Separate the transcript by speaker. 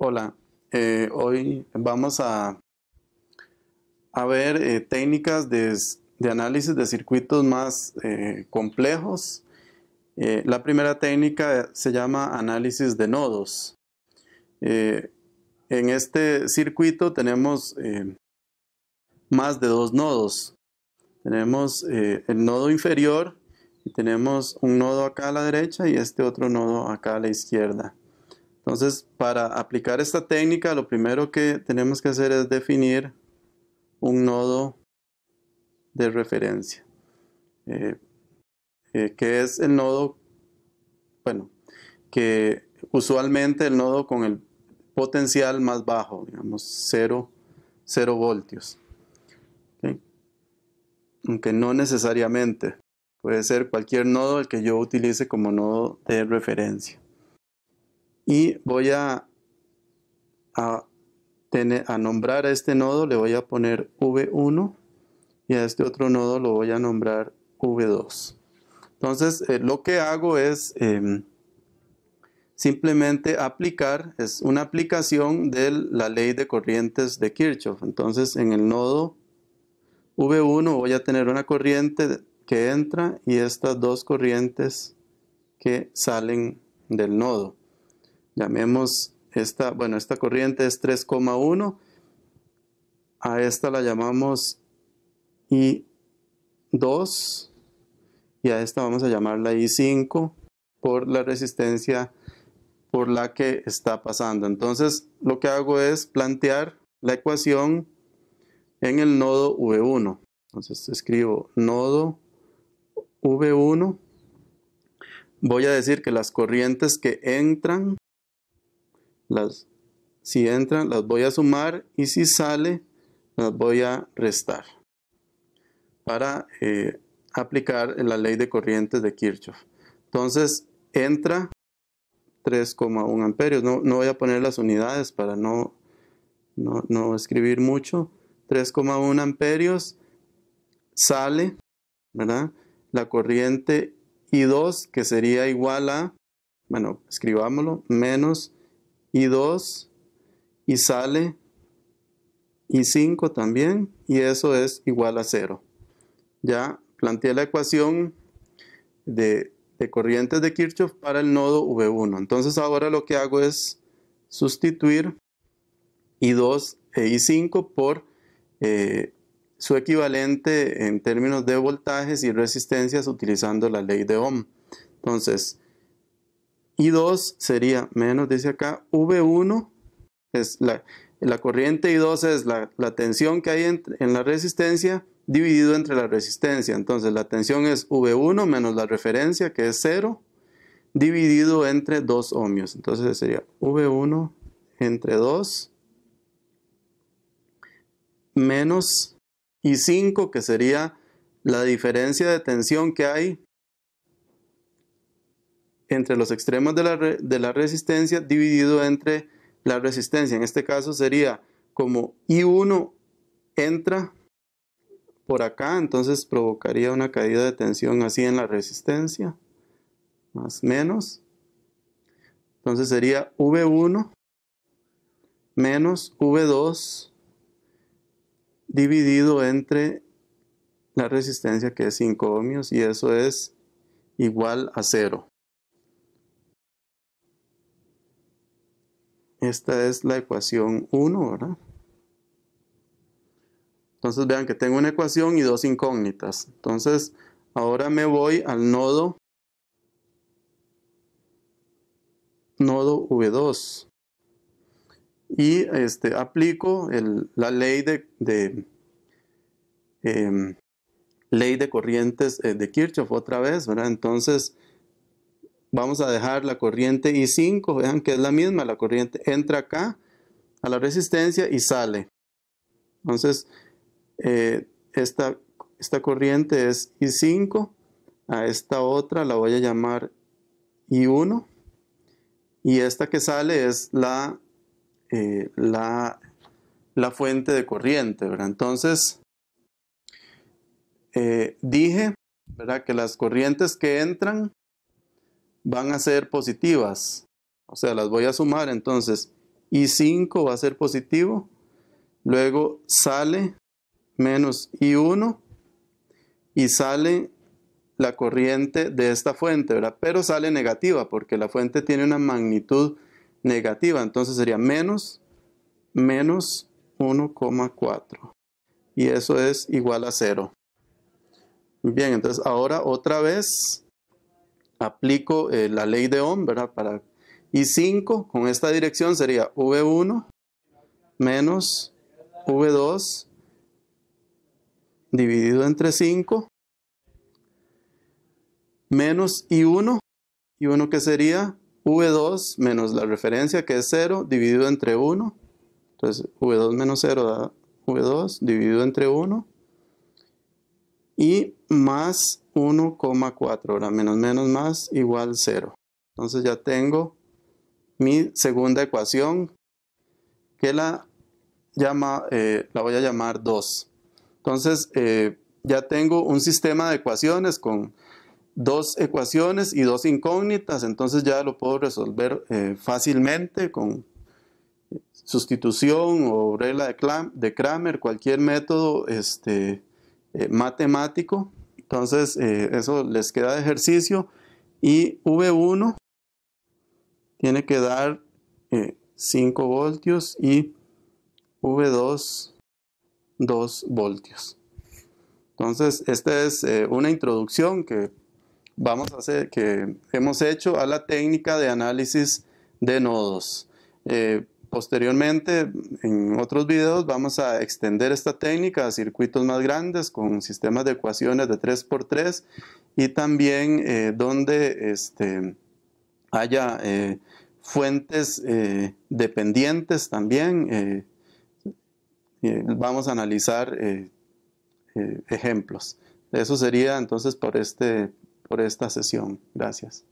Speaker 1: Hola, eh, hoy vamos a, a ver eh, técnicas de, análisis de circuitos más eh, complejos. la primera técnica se llama análisis de nodos. en este circuito tenemos más de dos nodos. Tenemos el nodo inferior y tenemos un nodo acá a la derecha y este otro nodo acá a la izquierda. Entonces, para aplicar esta técnica, lo primero que tenemos que hacer es definir un nodo de referencia. Eh, eh, que es el nodo, bueno, que usualmente el nodo con el potencial más bajo, digamos 0, voltios. Aunque no necesariamente, puede ser cualquier nodo el que yo utilice como nodo de referencia y voy a, nombrar a este nodo, le voy a poner V1 y a este otro nodo lo voy a nombrar V2. Entonces, eh, lo que hago es em, simplemente aplicar, es una aplicación de la ley de corrientes de Kirchhoff. Entonces, en el nodo V1 voy a tener una corriente que entra y estas dos corrientes que salen del nodo. Llamemos esta, bueno, esta corriente es 3,1. A esta la llamamos I2 y a esta vamos a llamarla I5 por la resistencia por la que está pasando. Entonces lo que hago es plantear la ecuación en el nodo V1. Entonces escribo nodo V1. Voy a decir que las corrientes que entran las, si entran, las voy a sumar y si sale, las voy a restar para eh, aplicar la ley de corrientes de Kirchhoff. Entonces, entra 3,1 amperios. No, no, voy a poner las unidades para no, no, escribir mucho. 3,1 amperios sale, La corriente I2, que sería igual a, bueno, escribámoslo, menos y 2 y sale y 5 también y eso es igual a 0. Ya planteé la ecuación de, corrientes de Kirchhoff para el nodo V1. Entonces ahora lo que hago es sustituir I2 e I5 por eh, su equivalente en términos de voltajes y resistencias utilizando la ley de Ohm. Entonces, y 2 sería menos, dice acá, V1 es la, corriente i 2 es la, tensión que hay en, la resistencia dividido entre la resistencia. Entonces la tensión es V1 menos la referencia que es 0 dividido entre 2 ohmios. Entonces sería V1 entre 2 menos i 5 que sería la diferencia de tensión que hay entre los extremos de la, de la resistencia dividido entre la resistencia. En este caso sería como I1 entra por acá, entonces provocaría una caída de tensión así en la resistencia, más menos. Entonces sería V1 menos V2 dividido entre la resistencia que es 5 ohmios y eso es igual a 0. Esta es la ecuación 1, ¿verdad? Entonces vean que tengo una ecuación y dos incógnitas. Entonces ahora me voy al nodo nodo V2 y este, aplico la ley de, em, ley de corrientes eh, de Kirchhoff otra vez, ¿verdad? Entonces Vamos a dejar la corriente I5, vean que es la misma, la corriente entra acá a la resistencia y sale. Entonces, eh, esta, corriente es I5, a esta otra la voy a llamar I1, y esta que sale es eh, la, la, fuente de corriente. ¿verdad? Entonces, eh, dije ¿verdad? que las corrientes que entran van a ser positivas. O sea, las voy a sumar entonces. I5 va a ser positivo. Luego sale menos I1 y sale la corriente de esta fuente, ¿verdad? Pero sale negativa porque la fuente tiene una magnitud negativa. Entonces sería menos, menos 1,4. Y eso es igual a 0. Bien, entonces ahora otra vez aplico eh, la ley de Ohm, ¿verdad? Para I5 con esta dirección sería V1 menos V2 dividido entre 5 menos I1 y 1 que sería V2 menos la referencia que es 0 dividido entre 1 entonces V2 menos 0 da V2 dividido entre 1 y más 1,4. Ahora menos menos más igual 0. Entonces ya tengo mi segunda ecuación que la, llama, eh, la voy a llamar 2. Entonces eh, ya tengo un sistema de ecuaciones con dos ecuaciones y dos incógnitas, entonces ya lo puedo resolver eh, fácilmente con sustitución o regla de, Kramer, cualquier método este, matemático entonces, eh, eso les queda de ejercicio. Y V1 tiene que dar 5 eh, voltios y V2 2 voltios. Entonces, esta es eh, una introducción que, vamos a hacer, que hemos hecho a la técnica de análisis de nodos. Posteriormente, en otros videos vamos a extender esta técnica a circuitos más grandes con sistemas de ecuaciones de 3x3 y también eh, donde este, haya eh, fuentes eh, dependientes también. vamos a analizar ejemplos. Eso sería entonces por este, esta sesión. Gracias.